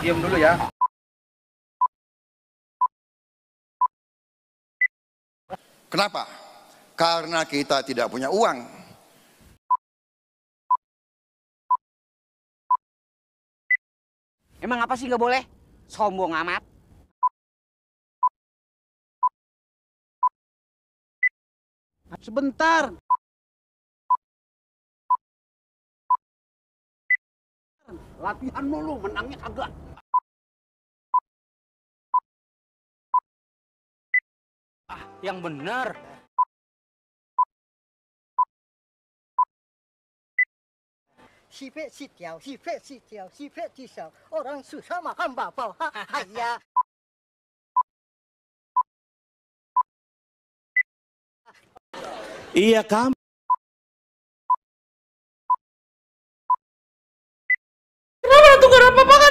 diam dulu ya kenapa karena kita tidak punya uang emang apa sih nggak boleh sombong amat sebentar latihan mulu menangnya agak. yang benar. si sitiau, si sitiau, si sitiau. Orang susah makan bapau. Hahaha. Ya. Iya kamu. Kenapa tuh gak apa-apa kan?